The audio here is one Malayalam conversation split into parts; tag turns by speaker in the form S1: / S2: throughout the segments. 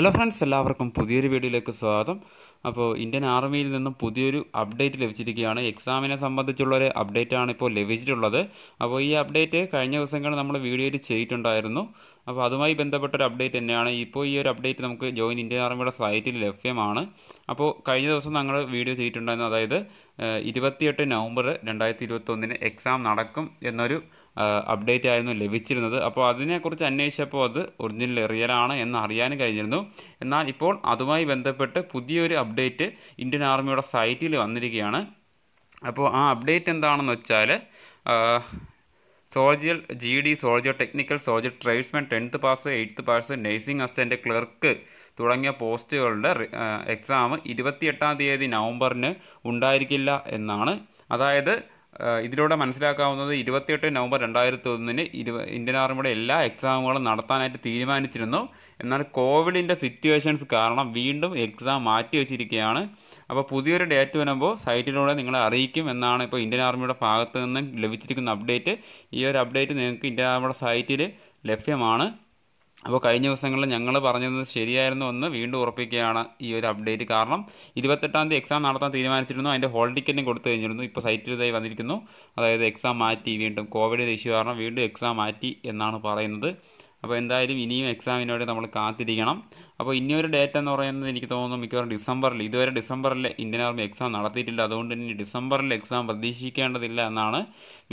S1: ഹലോ ഫ്രണ്ട്സ് എല്ലാവർക്കും പുതിയൊരു വീഡിയോയിലേക്ക് സ്വാഗതം അപ്പോൾ ഇന്ത്യൻ ആർമിയിൽ നിന്നും പുതിയൊരു അപ്ഡേറ്റ് ലഭിച്ചിരിക്കുകയാണ് എക്സാമിനെ സംബന്ധിച്ചുള്ള ഒരു അപ്ഡേറ്റ് ആണ് ഇപ്പോൾ ലഭിച്ചിട്ടുള്ളത് അപ്പോൾ ഈ അപ്ഡേറ്റ് കഴിഞ്ഞ ദിവസങ്ങൾ നമ്മൾ വീഡിയോയിൽ ചെയ്തിട്ടുണ്ടായിരുന്നു അപ്പോൾ അതുമായി ബന്ധപ്പെട്ട ഒരു അപ്ഡേറ്റ് തന്നെയാണ് ഇപ്പോൾ ഈ ഒരു അപ്ഡേറ്റ് നമുക്ക് ജോയിൻ ഇന്ത്യൻ ആർമിയുടെ സൈറ്റിൽ ലഭ്യമാണ് അപ്പോൾ കഴിഞ്ഞ ദിവസം ഞങ്ങൾ വീഡിയോ ചെയ്തിട്ടുണ്ടായിരുന്നു അതായത് ഇരുപത്തിയെട്ട് നവംബർ രണ്ടായിരത്തി ഇരുപത്തൊന്നിന് എക്സാം നടക്കും എന്നൊരു അപ്ഡേറ്റ് ആയിരുന്നു ലഭിച്ചിരുന്നത് അപ്പോൾ അതിനെക്കുറിച്ച് അന്വേഷിച്ചപ്പോൾ അത് ഒറിജിനൽ റിയലാണ് എന്ന് അറിയാൻ കഴിഞ്ഞിരുന്നു എന്നാൽ ഇപ്പോൾ അതുമായി ബന്ധപ്പെട്ട് പുതിയൊരു അപ്ഡേറ്റ് ഇന്ത്യൻ ആർമിയുടെ സൈറ്റിൽ വന്നിരിക്കുകയാണ് അപ്പോൾ ആ അപ്ഡേറ്റ് എന്താണെന്ന് വെച്ചാൽ soldier G D soldier technical soldier tradesman tenth pass eighth pass nursing assistant clerk തുടങ്ങിയ പോസ്റ്റുകളുടെ എക്സാം ഇരുപത്തിയെട്ടാം തീയതി നവംബറിന് ഉണ്ടായിരിക്കില്ല എന്നാണ് അതായത് ഇതിലൂടെ മനസ്സിലാക്കാവുന്നത് ഇരുപത്തിയെട്ട് നവംബർ രണ്ടായിരത്തി ഒന്നിന് ഇരുപ ഇന്ത്യൻ ആർമിയുടെ എല്ലാ എക്സാമുകളും നടത്താനായിട്ട് തീരുമാനിച്ചിരുന്നു എന്നാൽ കോവിഡിൻ്റെ സിറ്റുവേഷൻസ് കാരണം വീണ്ടും എക്സാം മാറ്റി വെച്ചിരിക്കുകയാണ് അപ്പോൾ പുതിയൊരു ഡേറ്റ് വരുമ്പോൾ സൈറ്റിലൂടെ നിങ്ങളെ അറിയിക്കും എന്നാണ് ഇപ്പോൾ ഇന്ത്യൻ ആർമിയുടെ ഭാഗത്ത് നിന്ന് ലഭിച്ചിരിക്കുന്ന അപ്ഡേറ്റ് ഈ ഒരു അപ്ഡേറ്റ് നിങ്ങൾക്ക് ഇന്ത്യൻ ആർമിയുടെ സൈറ്റിൽ ലഭ്യമാണ് അപ്പോൾ കഴിഞ്ഞ ദിവസങ്ങളിൽ ഞങ്ങൾ പറഞ്ഞത് ശരിയായിരുന്നു എന്ന് വീണ്ടും ഉറപ്പിക്കുകയാണ് ഈ ഒരു അപ്ഡേറ്റ് കാരണം ഇരുപത്തെട്ടാം തീയതി എക്സാം നടത്താൻ തീരുമാനിച്ചിരുന്നു അതിൻ്റെ ഹോൾ ടിക്കറ്റും കൊടുത്തു കഴിഞ്ഞിരുന്നു ഇപ്പോൾ സൈറ്റിൽ ഇതായി വന്നിരിക്കുന്നു അതായത് എക്സാം മാറ്റി വീണ്ടും കോവിഡ് ഇഷ്യൂ കാരണം വീണ്ടും എക്സാം മാറ്റി എന്നാണ് പറയുന്നത് അപ്പോൾ എന്തായാലും ഇനിയും എക്സാമിനോട് നമ്മൾ കാത്തിരിക്കണം അപ്പോൾ ഇനിയൊരു ഡേറ്റ് എന്ന് പറയുന്നത് എനിക്ക് തോന്നുന്നു മിക്കവാറും ഡിസംബറിൽ ഇതുവരെ ഡിസംബറിൽ ഇന്ത്യൻ ആർമി എക്സാം നടത്തിയിട്ടില്ല അതുകൊണ്ട് ഇനി ഡിസംബറിൽ എക്സാം പ്രതീക്ഷിക്കേണ്ടതില്ല എന്നാണ്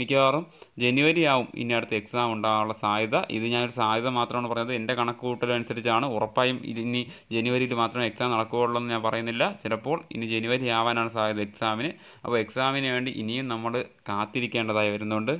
S1: മിക്കവാറും ജനുവരി ആവും ഇനി അടുത്ത് എക്സാം ഉണ്ടാകാനുള്ള സാധ്യത ഇത് ഞാനൊരു സാധ്യത മാത്രമാണ് പറയുന്നത് എൻ്റെ കണക്കുകൂട്ടലനുസരിച്ചാണ് ഉറപ്പായും ഇനി ജനുവരിയിൽ മാത്രമേ എക്സാം നടക്കുകയുള്ളൂ എന്ന് ഞാൻ പറയുന്നില്ല ചിലപ്പോൾ ഇനി ജനുവരി ആവാനാണ് സാധ്യത എക്സാമിന് അപ്പോൾ എക്സാമിന് വേണ്ടി ഇനിയും നമ്മൾ കാത്തിരിക്കേണ്ടതായി വരുന്നുണ്ട്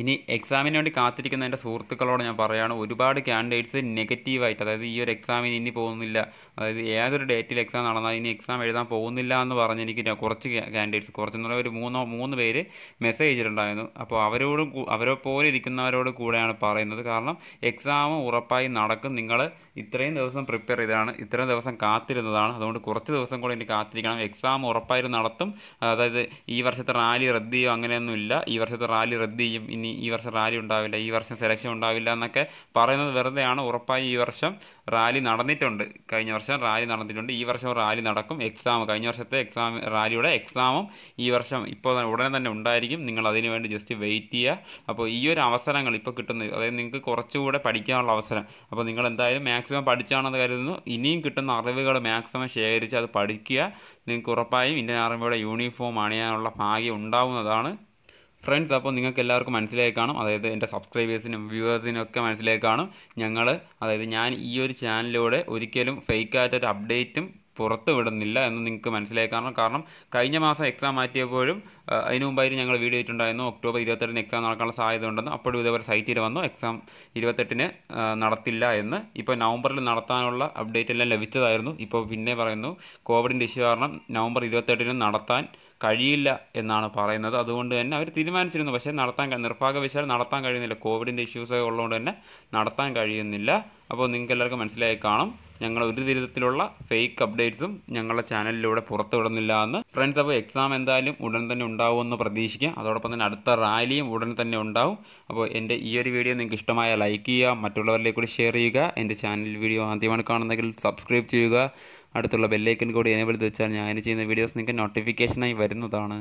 S1: ഇനി എക്സാമിന് വേണ്ടി കാത്തിരിക്കുന്ന എൻ്റെ സുഹൃത്തുക്കളോട് ഞാൻ പറയുകയാണ് ഒരുപാട് ക്യാൻഡിഡേറ്റ്സ് നെഗറ്റീവായിട്ട് അതായത് ഈ ഒരു എക്സാമിന് ഇനി പോകുന്നില്ല അതായത് ഏതൊരു ഡേറ്റിൽ എക്സാം നടന്നാൽ ഇനി എക്സാം എഴുതാൻ പോകുന്നില്ല എന്ന് പറഞ്ഞ് എനിക്ക് കുറച്ച് ക്യാൻഡിഡേറ്റ്സ് കുറച്ച് ഒരു മൂന്നോ മൂന്ന് പേര് മെസ്സേജ് ചെയ്തിട്ടുണ്ടായിരുന്നു അപ്പോൾ അവരോടും അവരെ പോലെ ഇരിക്കുന്നവരോട് കൂടെയാണ് പറയുന്നത് കാരണം എക്സാം ഉറപ്പായി നടക്കും നിങ്ങൾ ഇത്രയും ദിവസം പ്രിപ്പയർ ചെയ്തതാണ് ഇത്രയും ദിവസം കാത്തിരുന്നതാണ് അതുകൊണ്ട് കുറച്ച് ദിവസം കൂടി ഇനി കാത്തിരിക്കണം എക്സാം ഉറപ്പായിട്ട് നടത്തും അതായത് ഈ വർഷത്തെ റാലി റദ്ദ് ചെയ്യും അങ്ങനെയൊന്നുമില്ല ഈ വർഷത്തെ റാലി റദ്ദ് ചെയ്യും ഇനി ഈ വർഷം റാലി ഉണ്ടാവില്ല ഈ വർഷം സെലക്ഷൻ ഉണ്ടാവില്ല എന്നൊക്കെ പറയുന്നത് വെറുതെയാണ് ഉറപ്പായി ഈ വർഷം റാലി നടന്നിട്ടുണ്ട് കഴിഞ്ഞ വർഷം റാലി നടന്നിട്ടുണ്ട് ഈ വർഷം റാലി നടക്കും എക്സാം കഴിഞ്ഞ വർഷത്തെ എക്സാം റാലിയുടെ എക്സാമും ഈ വർഷം ഇപ്പോൾ ഉടനെ തന്നെ ഉണ്ടായിരിക്കും നിങ്ങൾ അതിനു വേണ്ടി ജസ്റ്റ് വെയിറ്റ് ചെയ്യുക അപ്പോൾ ഈ ഒരു അവസരങ്ങൾ ഇപ്പോൾ കിട്ടുന്നത് അതായത് നിങ്ങൾക്ക് കുറച്ചുകൂടെ പഠിക്കാനുള്ള അവസരം അപ്പോൾ നിങ്ങൾ എന്തായാലും മാക്സിമം പഠിച്ചാണെന്ന് കരുതുന്നു ഇനിയും കിട്ടുന്ന അറിവുകൾ മാക്സിമം ശേഖരിച്ച് അത് പഠിക്കുക നിങ്ങൾക്ക് ഉറപ്പായും ഇന്ത്യൻ ആർമിയുടെ യൂണിഫോം അണിയാനുള്ള ഭാഗ്യം ഉണ്ടാവുന്നതാണ് ഫ്രണ്ട്സ് അപ്പോൾ നിങ്ങൾക്ക് എല്ലാവർക്കും മനസ്സിലായി കാണും അതായത് എൻ്റെ സബ്സ്ക്രൈബേഴ്സിനും വ്യൂവേഴ്സിനും ഒക്കെ മനസ്സിലായി കാണും ഞങ്ങൾ അതായത് ഞാൻ ഈ ഒരു ചാനലിലൂടെ ഒരിക്കലും ഫേക്കായിട്ടൊരു അപ്ഡേറ്റും പുറത്ത് വിടുന്നില്ല എന്ന് നിങ്ങൾക്ക് മനസ്സിലായി കാണണം കാരണം കഴിഞ്ഞ മാസം എക്സാം മാറ്റിയപ്പോഴും അതിന് മുമ്പായിട്ട് ഞങ്ങൾ വീഡിയോ ഇട്ടുണ്ടായിരുന്നു ഒക്ടോബർ ഇരുപത്തെട്ടിന് എക്സാം നടക്കാനുള്ള സാധ്യത ഉണ്ടെന്ന് അപ്പോഴും ഇതേപോലെ സൈറ്റിൽ വന്നു എക്സാം ഇരുപത്തെട്ടിന് നടത്തില്ല എന്ന് ഇപ്പോൾ നവംബറിൽ നടത്താനുള്ള അപ്ഡേറ്റ് എല്ലാം ലഭിച്ചതായിരുന്നു ഇപ്പോൾ പിന്നെ പറയുന്നു കോവിഡിൻ്റെ ഇഷ്യൂ കാരണം നവംബർ ഇരുപത്തെട്ടിന് നടത്താൻ കഴിയില്ല എന്നാണ് പറയുന്നത് അതുകൊണ്ട് തന്നെ അവർ തീരുമാനിച്ചിരുന്നു പക്ഷേ നടത്താൻ നിർഭാഗ്യവശാൽ നടത്താൻ കഴിയുന്നില്ല കോവിഡിൻ്റെ ഇഷ്യൂസൊക്കെ ഉള്ളതുകൊണ്ട് തന്നെ നടത്താൻ കഴിയുന്നില്ല അപ്പോൾ നിങ്ങൾക്ക് എല്ലാവർക്കും മനസ്സിലായി കാണും ഞങ്ങൾ ഒരു തരത്തിലുള്ള ഫേക്ക് അപ്ഡേറ്റ്സും ഞങ്ങളുടെ ചാനലിലൂടെ പുറത്തുവിടുന്നില്ല എന്ന് ഫ്രണ്ട്സ് അപ്പോൾ എക്സാം എന്തായാലും ഉടൻ തന്നെ ഉണ്ടാവുമെന്ന് പ്രതീക്ഷിക്കാം അതോടൊപ്പം തന്നെ അടുത്ത റാലിയും ഉടൻ തന്നെ ഉണ്ടാവും അപ്പോൾ എൻ്റെ ഈ ഒരു വീഡിയോ നിങ്ങൾക്ക് ഇഷ്ടമായ ലൈക്ക് ചെയ്യുക മറ്റുള്ളവരിലേക്ക് കൂടി ഷെയർ ചെയ്യുക എൻ്റെ ചാനൽ വീഡിയോ ആദ്യമാണ് കാണുന്നെങ്കിൽ സബ്സ്ക്രൈബ് ചെയ്യുക അടുത്തുള്ള ബെല്ലൈക്കൻ കൂടി എനേബിൾ വെച്ചാൽ ഞാൻ ചെയ്യുന്ന വീഡിയോസ് നിങ്ങൾക്ക് നോട്ടിഫിക്കേഷനായി വരുന്നതാണ്